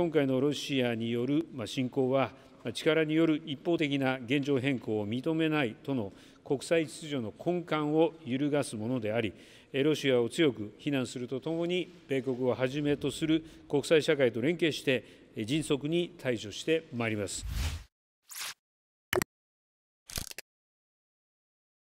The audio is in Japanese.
今回のロシアによる侵攻は、力による一方的な現状変更を認めないとの国際秩序の根幹を揺るがすものであり、ロシアを強く非難するとともに、米国をはじめとする国際社会と連携して、迅速に対処してまいります。